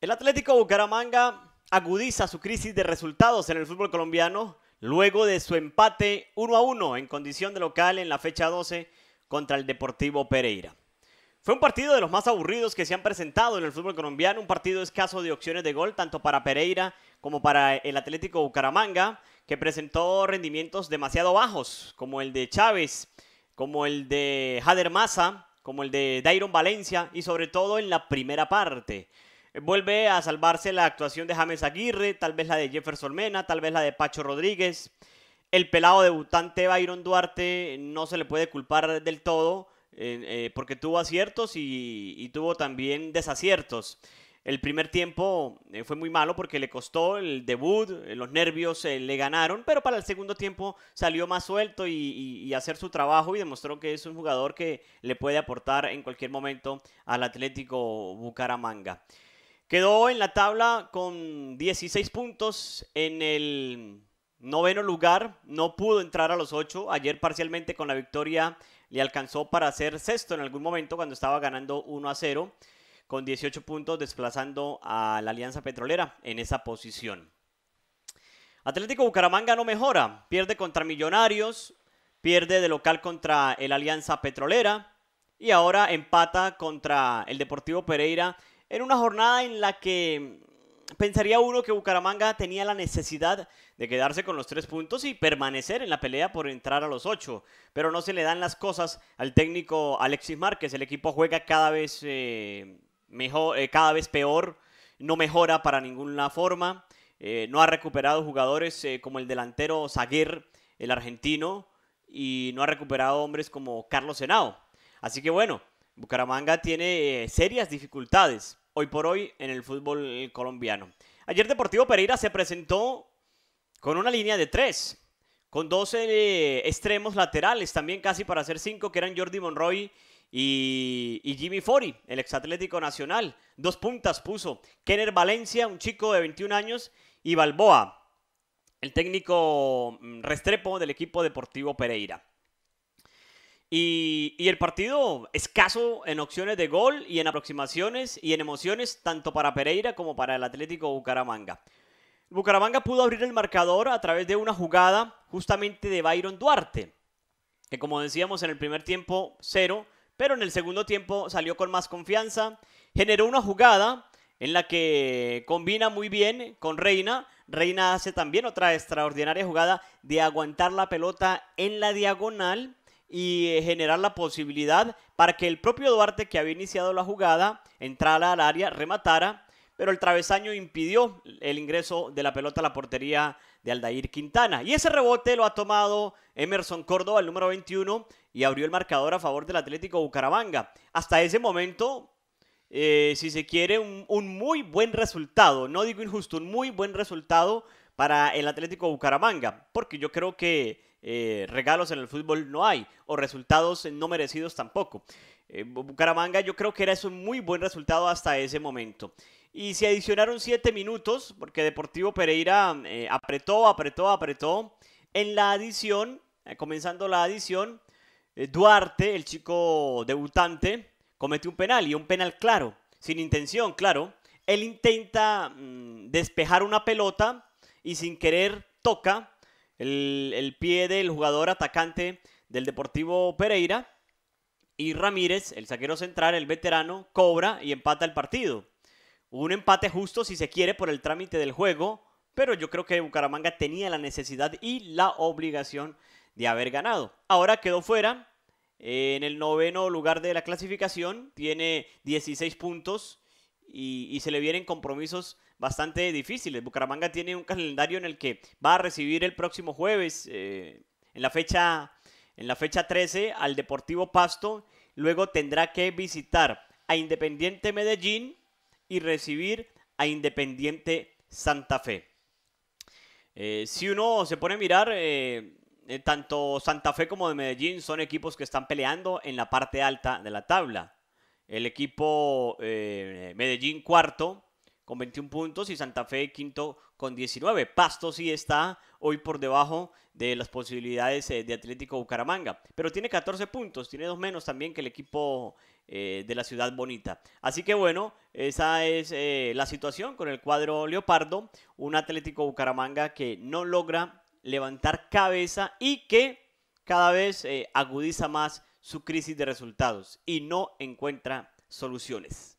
El Atlético Bucaramanga agudiza su crisis de resultados en el fútbol colombiano luego de su empate 1 a 1 en condición de local en la fecha 12 contra el Deportivo Pereira. Fue un partido de los más aburridos que se han presentado en el fútbol colombiano, un partido escaso de opciones de gol tanto para Pereira como para el Atlético Bucaramanga, que presentó rendimientos demasiado bajos, como el de Chávez, como el de Jader Maza, como el de Dairon Valencia y sobre todo en la primera parte. Vuelve a salvarse la actuación de James Aguirre, tal vez la de Jefferson Mena, tal vez la de Pacho Rodríguez. El pelado debutante Byron Duarte no se le puede culpar del todo eh, porque tuvo aciertos y, tuvo también desaciertos. El primer tiempo eh, fue muy malo porque le costó el debut, eh, los nervios le ganaron, pero para el segundo tiempo salió más suelto y hacer su trabajo y demostró que es un jugador que le puede aportar en cualquier momento al Atlético Bucaramanga. Quedó en la tabla con 16 puntos en el noveno lugar. No pudo entrar a los ocho. Ayer parcialmente con la victoria le alcanzó para ser sexto en algún momento cuando estaba ganando 1 a 0 con 18 puntos desplazando a la Alianza Petrolera en esa posición. Atlético Bucaramanga no mejora, pierde contra Millonarios, pierde de local contra el Alianza Petrolera y ahora empata contra el Deportivo Pereira era una jornada en la que pensaría uno que Bucaramanga tenía la necesidad de quedarse con los tres puntos y permanecer en la pelea por entrar a los ocho, pero no se le dan las cosas al técnico Alexis Márquez. El equipo juega cada vez eh, mejor, eh, cada vez peor, no mejora para ninguna forma. Eh, no ha recuperado jugadores como el delantero Zaguer, el argentino, y no ha recuperado hombres como Carlos Senao. Así que bueno, Bucaramanga tiene eh, serias dificultades hoy por hoy en el fútbol colombiano. Ayer Deportivo Pereira se presentó con una línea de tres, con dos eh, extremos laterales, también casi para hacer cinco, que eran Jordi Monroy y, y, Jimmy Fori, el Atlético nacional. Dos puntas puso Kenner Valencia, un chico de 21 años, y Balboa, el técnico mm, Restrepo del equipo Deportivo Pereira. Y, el partido escaso en opciones de gol y en aproximaciones y en emociones tanto para Pereira como para el Atlético Bucaramanga. Bucaramanga pudo abrir el marcador a través de una jugada justamente de Byron Duarte, que como decíamos en el primer tiempo cero, pero en el segundo tiempo salió con más confianza, generó una jugada en la que combina muy bien con Reina. Reina hace también otra extraordinaria jugada de aguantar la pelota en la diagonal y eh, generar la posibilidad para que el propio Duarte, que había iniciado la jugada, entrara al área, rematara, pero el travesaño impidió el ingreso de la pelota a la portería de Aldair Quintana. Y ese rebote lo ha tomado Emerson Córdoba, el número 21, y abrió el marcador a favor del Atlético Bucaramanga. Hasta ese momento, eh, si se quiere, un muy buen resultado, no digo injusto, un muy buen resultado para el Atlético Bucaramanga, porque yo creo que eh, regalos en el fútbol no hay, o resultados no merecidos tampoco. Eh, Bucaramanga yo creo que era un muy buen resultado hasta ese momento. Y se adicionaron 7 minutos, porque Deportivo Pereira eh, apretó, apretó, apretó. En la adición, comenzando la adición, Duarte, el chico debutante, comete un penal y un penal claro, sin intención, claro. Él intenta mm, despejar una pelota y sin querer toca el, pie del jugador atacante del Deportivo Pereira. Y Ramírez, el saquero central, el veterano, cobra y empata el partido. Un empate justo si se quiere por el trámite del juego, pero yo creo que Bucaramanga tenía la necesidad y la obligación de haber ganado. Ahora quedó fuera en el noveno lugar de la clasificación, tiene 16 puntos y, se le vienen compromisos bastante difíciles. Bucaramanga tiene un calendario en el que va a recibir el próximo jueves, eh, en, la fecha, en la fecha 13, al Deportivo Pasto. Luego tendrá que visitar a Independiente Medellín y recibir a Independiente Santa Fe. Eh, si uno se pone a mirar, eh, tanto Santa Fe como de Medellín son equipos que están peleando en la parte alta de la tabla. El equipo eh, Medellín cuarto con 21 puntos y Santa Fe quinto con 19. Pasto sí está hoy por debajo de las posibilidades eh, de Atlético Bucaramanga, pero tiene 14 puntos, tiene dos menos también que el equipo eh, de la ciudad bonita. Así que bueno, esa es la situación con el cuadro Leopardo, un Atlético Bucaramanga que no logra levantar cabeza y que cada vez agudiza más su crisis de resultados y no encuentra soluciones.